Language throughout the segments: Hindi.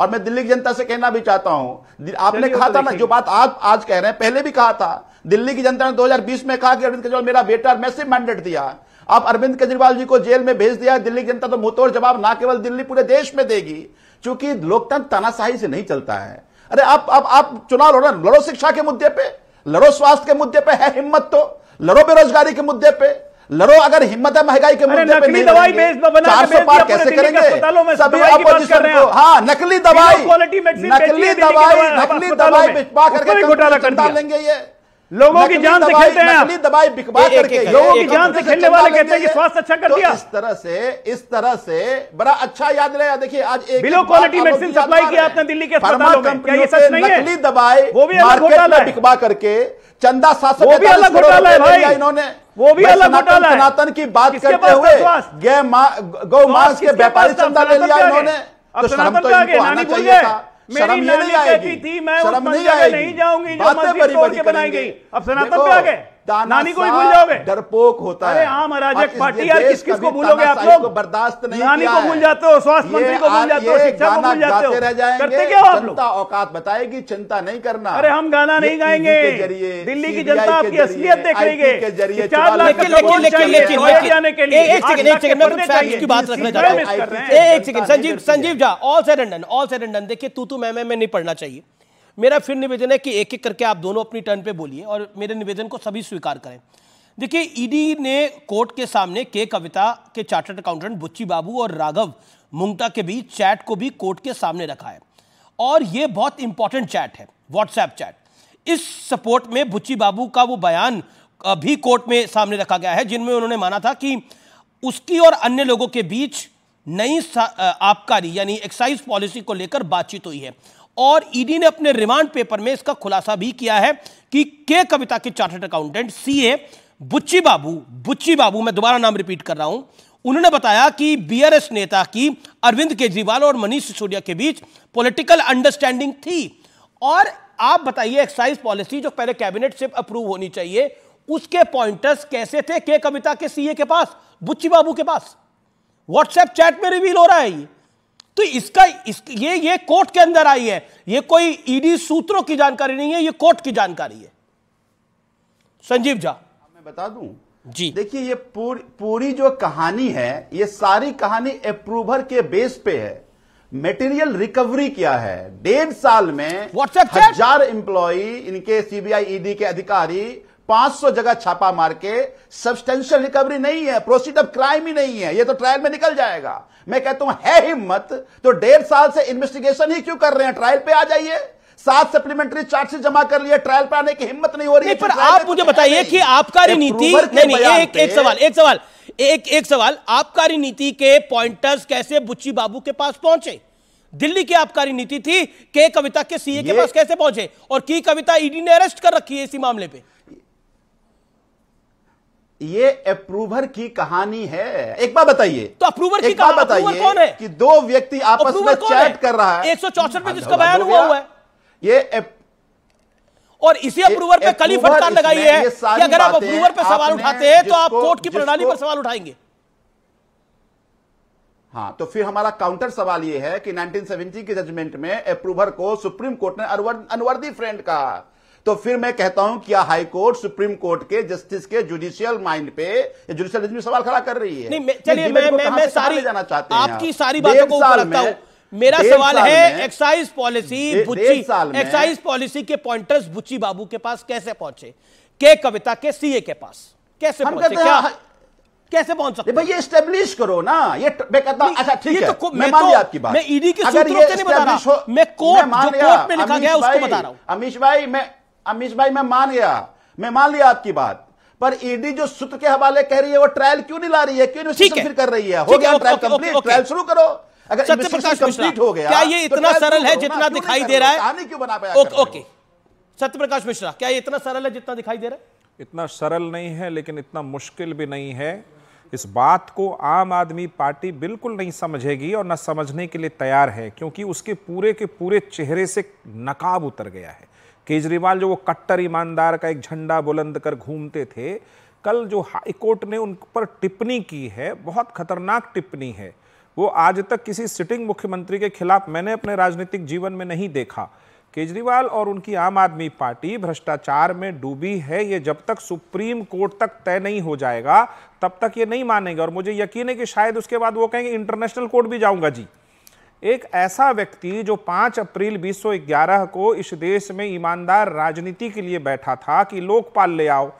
और मैं दिल्ली की जनता से कहना भी चाहता हूं आपने कहा तो था ना जो बात आप आज कह रहे हैं पहले भी कहा था दिल्ली की जनता ने 2020 में कहा कि अरविंद केजरीवाल मेरा बेटा मैं सिर्फ मैंडेट दिया आप अरविंद केजरीवाल जी को जेल में भेज दिया दिल्ली की जनता तो मुंहतोड़ जवाब ना केवल दिल्ली पूरे देश में देगी चूंकि लोकतंत्र तानाशाही से नहीं चलता है अरे आप आप आप चुनाव लड़ो लड़ो शिक्षा के मुद्दे पे लड़ो स्वास्थ्य के मुद्दे पे है हिम्मत तो लड़ो बेरोजगारी के मुद्दे पे लड़ो अगर हिम्मत है महंगाई के मुद्दे पे नहीं दवाई चार सौ पार कैसे करेंगे सभी अपोजिशन को हाँ नकली दवाई नकली दवाई नकली दवाई बेचवा करके घोटाला कर डालेंगे ये लोगों की जान से खेलते हैं आप दवाई बिकवा करके लोगों की जान से खेलने वाले कहते हैं कि स्वास्थ्य अच्छा कर तो दिया इस तरह से इस तरह से बड़ा अच्छा याद रहा देखिए आज एक बिलो क्वालिटी मेडिसिन सप्लाई किया आपने दिल्ली के अस्पतालों में क्या ये सच नहीं है नकली दवाई वो भी अलग घोटाला बिकवा करके चंदा शासक वो भी अलग घोटाला है भाई इन्होंने वो भी अलग घोटाला है सनातन की बात करते हुए गौ मांस के व्यापारी चंदा ले लिया इन्होंने तो शर्म तो इनको आना चाहिए था मेरी ये नहीं आएगी थी मैं शर्म नहीं नहीं जाऊंगी बातें बड़ी बड़ी बनाई गई अब सनातन पे आ गए नानी को भी भूल जाओगे डरपोक होता है आम हाँ, अराजक पार्टी यार किस किस को भूलोगे आप लोग बर्दाश्त नहीं नानी को भूल जाते हो स्वास्थ्य मंत्री को भूल जाते हो शिक्षा को भूल जाते हो करते क्या हो आप लोग औकात बताएगी चिंता नहीं करना अरे हम गाना नहीं गाएंगे दिल्ली की जनता आपकी असलियत देख रही है चार लाख लेकिन लेकिन लेकिन एक सेकंड एक सेकंड मैं फैक्ट्स की बात रखना चाहता हूं एक second Sanjeev Sanjeev Jha all said and done all said and done देखिए तू तू मैं मैं नहीं पढ़ना चाहिए मेरा फिर निवेदन है कि एक एक करके आप दोनों अपनी टर्न पे बोलिए और मेरे निवेदन को सभी स्वीकार करें देखिए ईडी e ने कोर्ट के सामने के कविता के चार्टर्ड अकाउंटेंट बुच्ची बाबू और राघव मुंगटा के बीच चैट को भी कोर्ट के सामने रखा है और ये बहुत इंपॉर्टेंट चैट है व्हाट्सएप चैट इस सपोर्ट में बुच्ची बाबू का वो बयान भी कोर्ट में सामने रखा गया है जिनमें उन्होंने माना था कि उसकी और अन्य लोगों के बीच नई आबकारी यानी एक्साइज पॉलिसी को लेकर बातचीत हुई है और ईडी e ने अपने रिमांड पेपर में इसका खुलासा भी किया है कि के कविता के चार्टर्ड अकाउंटेंट सीए बुच्ची बाबू बुच्ची बाबू मैं दोबारा नाम रिपीट कर रहा हूं उन्होंने बताया कि बीआरएस नेता की अरविंद केजरीवाल और मनीष सिसोदिया के बीच पॉलिटिकल अंडरस्टैंडिंग थी और आप बताइए एक्साइज पॉलिसी जो पहले कैबिनेट से अप्रूव होनी चाहिए उसके पॉइंटर्स कैसे थे के कविता के सीए के पास बुच्ची बाबू के पास व्हाट्सएप चैट में रिवील हो रहा है ये तो इसका इस, ये ये कोर्ट के अंदर आई है ये कोई ईडी सूत्रों की जानकारी नहीं है ये कोर्ट की जानकारी है संजीव झा हाँ, मैं बता दूं जी देखिए ये पूरी पूरी जो कहानी है ये सारी कहानी अप्रूवर के बेस पे है मेटेरियल रिकवरी क्या है डेढ़ साल में व्हाट्सएप हजार एम्प्लॉई इनके सीबीआई ईडी e के अधिकारी 500 जगह छापा मार के सब्सटेंशियल रिकवरी नहीं है प्रोसीड ऑफ क्राइम ही नहीं है ये तो ट्रायल में निकल जाएगा मैं कहता हूं है हिम्मत तो डेढ़ साल से इन्वेस्टिगेशन ही क्यों कर रहे हैं ट्रायल पे आ जाइए सात सप्लीमेंट्री चार्जशीट जमा कर लिया ट्रायल पे आने की हिम्मत नहीं हो रही नहीं, पर आप मुझे बताइए कि आपका नीति एक एक सवाल एक सवाल एक एक सवाल आपकारी नीति के पॉइंटर्स कैसे बुच्ची बाबू के पास पहुंचे दिल्ली की आपकारी नीति थी के कविता के सीए के पास कैसे पहुंचे और की कविता ईडी e ने अरेस्ट कर रखी है इसी मामले पे ये अप्रूवर की कहानी है एक बार बताइए तो अप्रूवर की कहानी बताइए कौन है कि दो व्यक्ति आपस में चैट कर रहा है एक सौ चौसठ में हाँ, जिसका बयान हुआ हुआ है ये और इसी अप्रूवर पे कली फटकार लगाई है कि अगर आप अप्रूवर पे सवाल उठाते हैं तो आप कोर्ट की प्रणाली पर सवाल उठाएंगे हाँ तो फिर हमारा काउंटर सवाल यह है कि 1970 के जजमेंट में अप्रूवर को सुप्रीम कोर्ट ने अनुवर्दी फ्रेंड कहा तो फिर मैं कहता हूं क्या हाईकोर्ट सुप्रीम कोर्ट के जस्टिस के जुडिशियल माइंड पे जुडिशियल में सवाल खड़ा कर रही है चलिए मैं मैं, मैं सारी जाना चाहता हूं आपकी सारी बातों को रखता हूं मेरा सवाल है excise policy Butchi excise policy के पॉइंटर्स बुच्ची बाबू के पास कैसे पहुंचे के कविता के सीए के पास कैसे पहुंचे क्या कैसे पहुंच सकते भाई ये स्टेब्लिश करो ना ये मैं कहता हूं अच्छा ठीक है तो, मैं मान तो- लिया आपकी बात मैं ईडी के सूत्रों से नहीं बता रहा मैं कोर्ट जो कोर्ट में लिखा गया उसको बता रहा हूं अमीश भाई मैं अमीश भाई मैं मान गया मैं मान लिया आपकी बात पर ईडी e जो सूत्र के हवाले कह रही है वो ट्रायल क्यों नहीं ला रही है क्यों फिर कर रही है हो गया ट्रायल कंप्लीट ट्रायल शुरू करो अगर सत्यप्रकाश कंप्लीट हो गया क्या ये तो इतना सरल है जितना दिखाई दे रहा है कहानी क्यों बना पाया ओके सत्यप्रकाश मिश्रा क्या ये इतना सरल है जितना दिखाई दे रहा है इतना सरल नहीं है लेकिन इतना मुश्किल भी नहीं है इस बात को आम आदमी पार्टी बिल्कुल नहीं समझेगी और न समझने के लिए तैयार है क्योंकि उसके पूरे के पूरे चेहरे से नकाब उतर गया है केजरीवाल जो वो कट्टर ईमानदार का एक झंडा बुलंद कर घूमते थे कल जो हाई कोर्ट ने उन पर टिप्पणी की है बहुत खतरनाक टिप्पणी है वो आज तक किसी सिटिंग मुख्यमंत्री के खिलाफ मैंने अपने राजनीतिक जीवन में नहीं देखा केजरीवाल और उनकी आम आदमी पार्टी भ्रष्टाचार में डूबी है ये जब तक सुप्रीम कोर्ट तक तय नहीं हो जाएगा तब तक ये नहीं मानेंगे और मुझे यकीन है कि शायद उसके बाद वो कहेंगे इंटरनेशनल कोर्ट भी जाऊंगा जी एक ऐसा व्यक्ति जो 5 अप्रैल 2011 को इस देश में ईमानदार राजनीति के लिए बैठा था कि लोकपाल ले आओ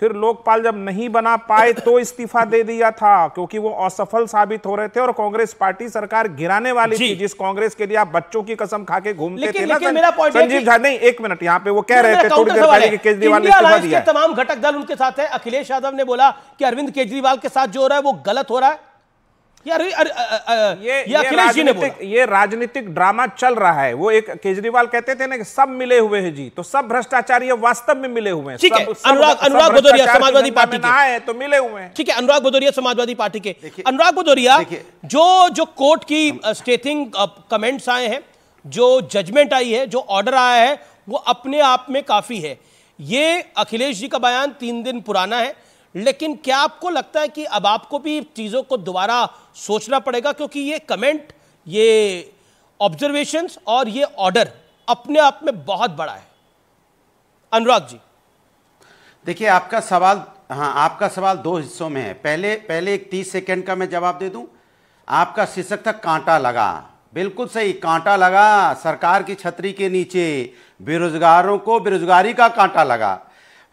फिर लोकपाल जब नहीं बना पाए तो इस्तीफा दे दिया था क्योंकि वो असफल साबित हो रहे थे और कांग्रेस पार्टी सरकार गिराने वाली थी जिस कांग्रेस के लिए आप बच्चों की कसम खा के घूमते थे लेकिन ना संजीव झा नहीं एक मिनट यहाँ पे वो कह रहे थे थोड़ी देर पहले कि केजरीवाल ने इस्तीफा दिया तमाम घटक दल उनके साथ है अखिलेश यादव ने बोला कि अरविंद केजरीवाल के साथ जो हो रहा है वो गलत हो रहा है ये राजनीतिक ड्रामा चल रहा है वो एक केजरीवाल कहते थे ना कि सब मिले हुए हैं जी तो सब भ्रष्टाचारी वास्तव में मिले हुए हैं अनुराग अनुराग भदौरिया समाजवादी पार्टी के आए तो मिले हुए हैं ठीक है अनुराग भदौरिया समाजवादी पार्टी के अनुराग भदौरिया जो जो कोर्ट की स्टेथिंग कमेंट्स आए हैं जो जजमेंट आई है जो ऑर्डर आया है वो अपने आप में काफी है ये अखिलेश जी का बयान तीन दिन पुराना है लेकिन क्या आपको लगता है कि अब आपको भी चीज़ों को दोबारा सोचना पड़ेगा क्योंकि ये कमेंट ये ऑब्जर्वेशंस और ये ऑर्डर अपने आप में बहुत बड़ा है अनुराग जी देखिए आपका सवाल हाँ आपका सवाल दो हिस्सों में है पहले पहले एक तीस सेकेंड का मैं जवाब दे दूं आपका शीर्षक था कांटा लगा बिल्कुल सही कांटा लगा सरकार की छतरी के नीचे बेरोजगारों को बेरोजगारी का कांटा लगा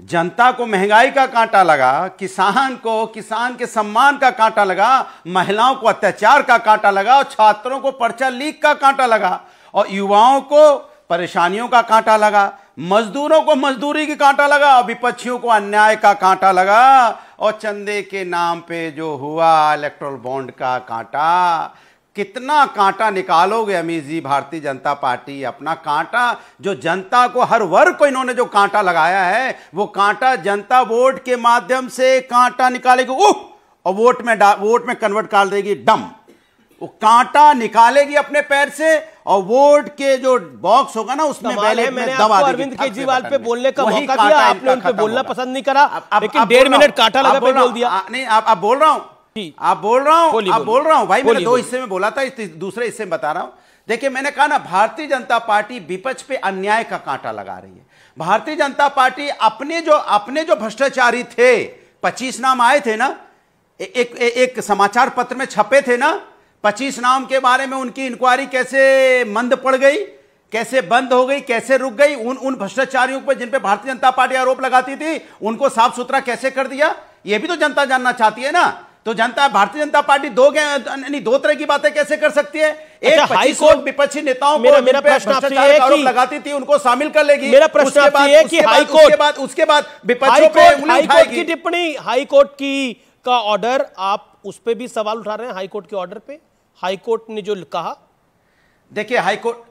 जनता को महंगाई का कांटा लगा किसान को किसान के सम्मान का कांटा लगा महिलाओं को अत्याचार का कांटा लगा और छात्रों को पर्चा लीक का कांटा लगा और युवाओं को परेशानियों का कांटा लगा मजदूरों को मजदूरी की कांटा लगा और विपक्षियों को अन्याय का कांटा लगा और चंदे के नाम पे जो हुआ इलेक्ट्रोल बॉन्ड का कांटा कितना कांटा निकालोगे अमित जी भारतीय जनता पार्टी अपना कांटा जो जनता को हर वर्ग को इन्होंने जो कांटा लगाया है वो कांटा जनता वोट के माध्यम से कांटा निकालेगी उफ और वोट में वोट में कन्वर्ट कर देगी डम वो कांटा निकालेगी अपने पैर से और वोट के जो बॉक्स होगा ना उसमें मैंने अरविंद केजरीवाल पे बोलने का मौका दिया आपने उन पे बोलना पसंद नहीं करा लेकिन डेढ़ मिनट कांटा लगा बोल दिया नहीं आप बोल रहा हूं आप बोल रहा हूँ आप बोल रहा हूँ भाई मैंने दो हिस्से में बोला था दूसरे हिस्से में बता रहा हूँ देखिए मैंने कहा ना भारतीय जनता पार्टी विपक्ष पे अन्याय का कांटा लगा रही है भारतीय जनता पार्टी अपने जो अपने जो भ्रष्टाचारी थे पच्चीस नाम आए थे ना एक एक समाचार पत्र में छपे थे ना पच्चीस नाम के बारे में उनकी इंक्वायरी कैसे मंद पड़ गई कैसे बंद हो गई कैसे रुक गई उन उन भ्रष्टाचारियों पर जिनपे भारतीय जनता पार्टी आरोप लगाती थी उनको साफ सुथरा कैसे कर दिया यह भी तो जनता जानना चाहती है ना तो जनता भारतीय जनता पार्टी दो नहीं दो तरह की बातें कैसे कर सकती है अच्छा, एक अच्छा, हाई कोर्ट विपक्षी नेताओं को मेरा प्रश्न आपसे कि लगाती थी उनको शामिल कर लेगी मेरा प्रश्न आपसे कि हाई कोर्ट उसके बाद उसके बाद विपक्षी हाई कोर्ट की टिप्पणी हाई कोर्ट की का ऑर्डर आप उस पर भी सवाल उठा रहे हैं हाई कोर्ट के ऑर्डर पे हाई कोर्ट ने जो कहा देखिए हाई कोर्ट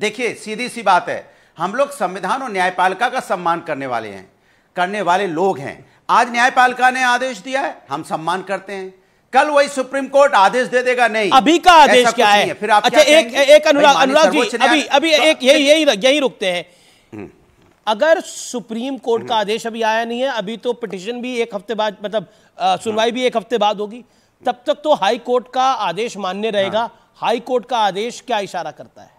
देखिए सीधी सी बात है हम लोग संविधान और न्यायपालिका का सम्मान करने वाले हैं करने वाले लोग हैं आज न्यायपालिका ने आदेश दिया है हम सम्मान करते हैं कल वही सुप्रीम कोर्ट आदेश दे देगा नहीं अभी का आदेश क्या है? है फिर आप अच्छा एक एक अनुराग अनुराग जी अभी अभी एक यही यही यही रुकते हैं हम्म। अगर सुप्रीम कोर्ट का हम्म। आदेश अभी आया नहीं है अभी तो पिटिशन भी एक हफ्ते बाद मतलब सुनवाई हम्म। भी एक हफ्ते बाद होगी तब तक तो हाई कोर्ट का आदेश मान्य रहेगा हाँ। हाई कोर्ट का आदेश क्या इशारा करता है